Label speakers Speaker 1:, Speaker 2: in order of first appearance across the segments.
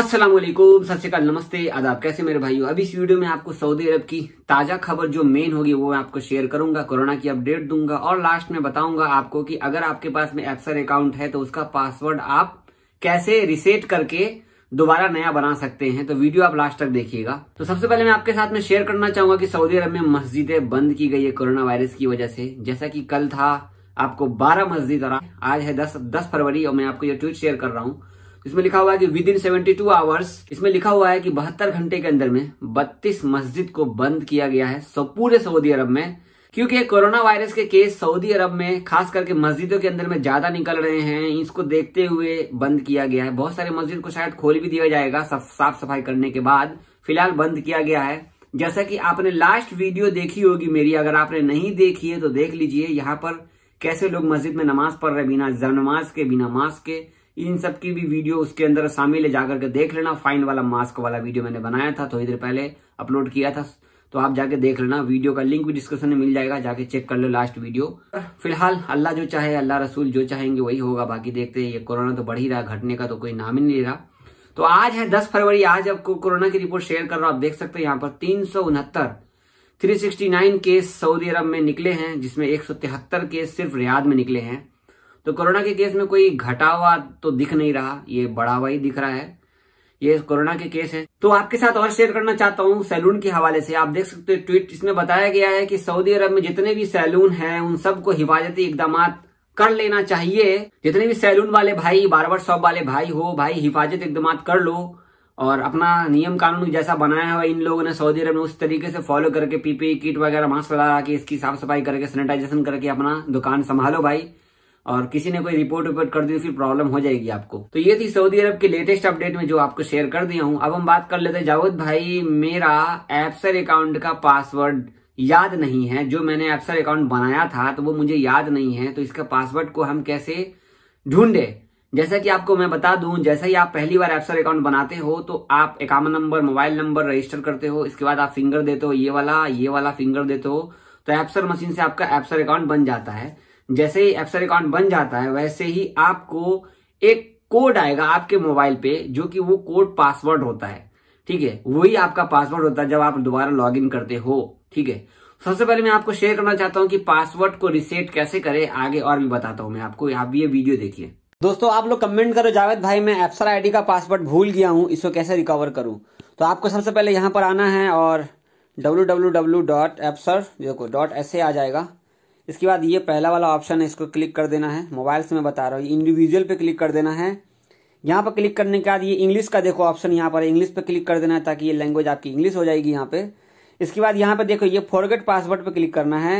Speaker 1: असलम सत्याकाल नमस्ते आदाब कैसे मेरे भाइयों अभी इस वीडियो में आपको सऊदी अरब की ताजा खबर जो मेन होगी वो मैं आपको शेयर करूंगा कोरोना की अपडेट दूंगा और लास्ट में बताऊंगा आपको कि अगर आपके पास में एक्सर अकाउंट है तो उसका पासवर्ड आप कैसे रिसेट करके दोबारा नया बना सकते हैं तो वीडियो आप लास्ट तक देखिएगा तो सबसे पहले मैं आपके साथ में शेयर करना चाहूंगा कि सऊदी अरब में मस्जिदें बंद की गई है कोरोना वायरस की वजह से जैसा कि कल था आपको 12 मस्जिद और आज है 10 10 फरवरी और मैं आपको ये ट्वीट शेयर कर रहा हूँ इसमें लिखा हुआ है कि within seventy two hours इसमें लिखा हुआ है कि बहत्तर घंटे के अंदर में बत्तीस मस्जिद को बंद किया गया है सब पूरे सऊदी अरब में क्योंकि कोरोना वायरस के केस सऊदी अरब में खास करके मस्जिदों के अंदर में ज्यादा निकल रहे हैं इसको देखते हुए बंद किया गया है बहुत सारे मस्जिद को शायद खोल भी दिया जाएगा साफ सफाई करने के बाद फिलहाल बंद किया गया है जैसा कि आपने लास्ट वीडियो देखी होगी मेरी अगर आपने नहीं देखी है तो देख लीजिए यहाँ पर कैसे लोग मस्जिद में नमाज पढ़ रहे बिना नमाज के बिना मास्क के इन सब की भी वीडियो उसके अंदर शामिल है जाकर के देख लेना फाइन वाला मास्क वाला वीडियो मैंने बनाया था थोड़ी देर पहले अपलोड किया था तो आप जाके देख लेना वीडियो का लिंक भी डिस्क्रिप्शन में मिल जाएगा जाके चेक कर लो लास्ट वीडियो फिलहाल अल्लाह जो चाहे अल्लाह रसूल जो चाहेंगे वही होगा बाकी देखते हैं ये कोरोना तो बढ़ ही रहा घटने का तो कोई नाम ही नहीं ले रहा तो आज है 10 फरवरी आज आपको कोरोना की रिपोर्ट शेयर कर रहा हूं आप देख सकते हैं यहाँ पर तीन सौ उनहत्तर three sixty nine case Saudi Arab में निकले हैं जिसमें एक सौ तिहत्तर केस सिर्फ रियाद में निकले हैं तो कोरोना के केस में कोई घटा हुआ तो दिख नहीं रहा ये बढ़ावा ही दिख रहा है ये कोरोना के केस है तो आपके साथ और शेयर करना चाहता हूँ सैलून के हवाले से आप देख सकते हो ट्वीट इसमें बताया गया है कि सऊदी अरब में जितने भी सैलून हैं उन सबको हिफाजती इकदाम कर लेना चाहिए जितने भी सैलून वाले भाई बार शॉप वाले भाई हो भाई हिफाजत इकदाम कर लो और अपना नियम कानून जैसा बनाया हुआ इन लोगों ने सऊदी अरब में उस तरीके से फॉलो करके पीपीई किट e, वगैरह मास्क लगा के इसकी साफ सफाई करके सैनिटाइजेशन करके अपना दुकान संभालो भाई और किसी ने कोई रिपोर्ट विपोर्ट कर दी फिर प्रॉब्लम हो जाएगी आपको तो ये थी सऊदी अरब की लेटेस्ट अपडेट में जो आपको शेयर कर दिया हूँ अब हम बात कर लेते हैं जावेद भाई मेरा एप्सर अकाउंट का पासवर्ड याद नहीं है जो मैंने एप्सर अकाउंट बनाया था तो वो मुझे याद नहीं है तो इसका पासवर्ड को हम कैसे ढूंढे जैसा कि आपको मैं बता दूं जैसा ही आप पहली बार एप्सर अकाउंट बनाते हो तो आप account number mobile number register करते हो इसके बाद आप फिंगर देते हो ये वाला ये वाला फिंगर देते हो तो एप्सर मशीन से आपका एप्सर अकाउंट बन जाता है जैसे ही एप्सर अकाउंट बन जाता है वैसे ही आपको एक कोड आएगा आपके मोबाइल पे जो कि वो कोड पासवर्ड होता है ठीक है वही आपका पासवर्ड होता है जब आप दोबारा इन करते हो ठीक है सबसे पहले मैं आपको शेयर करना चाहता हूँ कि पासवर्ड को रिसेट कैसे करें आगे और भी बताता हूँ मैं आपको आप ये वीडियो देखिए दोस्तों आप लोग कमेंट करो जावेद भाई मैं एफ्सर आईडी का पासवर्ड भूल गया हूँ इसको कैसे रिकवर करूँ तो आपको सबसे पहले यहाँ पर आना है और डब्ल्यू डब्ल्यू डब्ल्यू डॉट एफ्सर डॉट एस आ जाएगा इसके बाद ये पहला वाला ऑप्शन है इसको क्लिक कर देना है मोबाइल से मैं बता रहा हूँ इंडिविजुअल पे क्लिक कर देना है यहाँ पर क्लिक करने के बाद ये इंग्लिश का देखो ऑप्शन यहाँ पर इंग्लिश पे क्लिक कर देना है ताकि ये लैंग्वेज आपकी इंग्लिश हो जाएगी यहाँ पे इसके बाद यहाँ पे देखो ये फॉरगेट पासवर्ड पे क्लिक करना है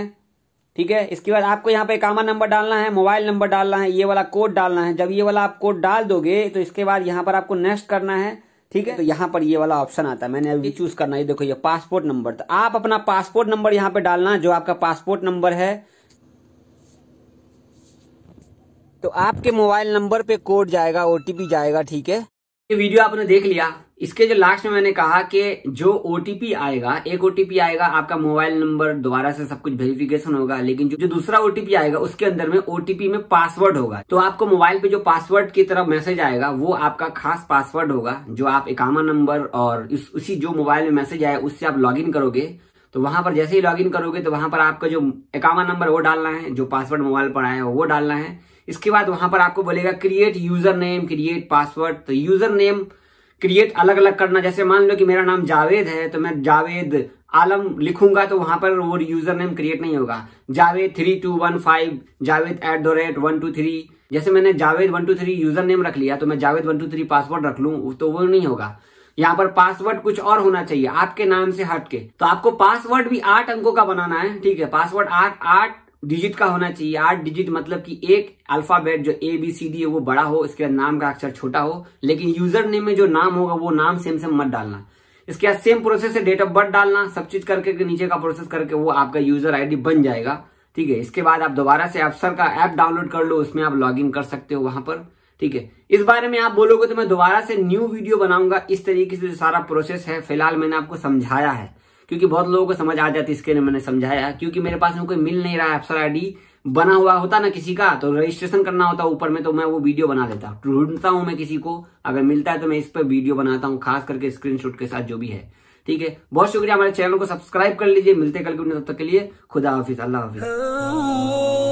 Speaker 1: ठीक है इसके बाद आपको यहाँ पे इकामा नंबर डालना है मोबाइल नंबर डालना है ये वाला कोड डालना है जब ये वाला आप कोड डाल दोगे तो इसके बाद यहाँ पर आपको नेक्स्ट करना है ठीक है तो यहाँ पर ये वाला ऑप्शन आता है मैंने अभी चूज करना है देखो ये पासपोर्ट नंबर तो आप अपना पासपोर्ट नंबर यहाँ पे डालना जो आपका पासपोर्ट नंबर है तो आपके मोबाइल नंबर पे कोड जाएगा ओटीपी जाएगा ठीक है ये वीडियो आपने देख लिया इसके जो लास्ट में मैंने कहा कि जो ओटीपी आएगा एक ओटीपी आएगा आपका मोबाइल नंबर दोबारा से सब कुछ वेरिफिकेशन होगा लेकिन जो, जो दूसरा ओटीपी आएगा उसके अंदर में ओटीपी में पासवर्ड होगा तो आपको मोबाइल पे जो पासवर्ड की तरफ मैसेज आएगा वो आपका खास पासवर्ड होगा जो आप इकामा नंबर और इस, उसी जो मोबाइल में मैसेज आया उससे आप लॉग करोगे तो वहां पर जैसे ही लॉग करोगे तो वहां पर आपका जो इकामा नंबर वो डालना है जो पासवर्ड मोबाइल पर आया वो डालना है इसके बाद वहां पर आपको बोलेगा create user name create password तो यूजर नेम क्रिएट अलग अलग करना जैसे मान लो कि मेरा नाम जावेद है तो मैं जावेद आलम लिखूंगा तो वहां पर वो यूजर नेम क्रिएट नहीं होगा Javed three two one five Javed at the rate one two three जैसे मैंने Javed one two three user name रख लिया तो मैं Javed one two three password रख लू तो वो नहीं होगा यहाँ पर पासवर्ड कुछ और होना चाहिए आपके नाम से हटके तो आपको पासवर्ड भी आठ अंकों का बनाना है ठीक है पासवर्ड आठ आठ डिजिट का होना चाहिए आठ डिजिट मतलब कि एक अल्फाबेट जो ए बी सी डी है वो बड़ा हो इसके बाद नाम का अक्षर छोटा हो लेकिन यूजर नेम में जो नाम होगा वो नाम सेम सेम मत डालना इसके बाद सेम प्रोसेस से डेट ऑफ बर्थ डालना सब चीज करके के नीचे का प्रोसेस करके वो आपका यूजर आईडी बन जाएगा ठीक है इसके बाद आप दोबारा से अफसर का ऐप डाउनलोड कर लो उसमें आप लॉग कर सकते हो वहां पर ठीक है इस बारे में आप बोलोगे तो मैं दोबारा से न्यू वीडियो बनाऊंगा इस तरीके से जो सारा प्रोसेस है फिलहाल मैंने आपको समझाया है क्योंकि बहुत लोगों को समझ आ जाती इसके लिए मैंने समझाया क्योंकि मेरे पास में कोई मिल नहीं रहा है अफसर आई बना हुआ होता ना किसी का तो रजिस्ट्रेशन करना होता ऊपर में तो मैं वो वीडियो बना लेता ढूंढता हूं मैं किसी को अगर मिलता है तो मैं इस पर वीडियो बनाता हूँ खास करके स्क्रीन के साथ जो भी है ठीक है बहुत शुक्रिया हमारे चैनल को सब्सक्राइब कर लीजिए मिलते कल के तब तक के लिए खुदा हाफिज अल्लाह हाफिज oh,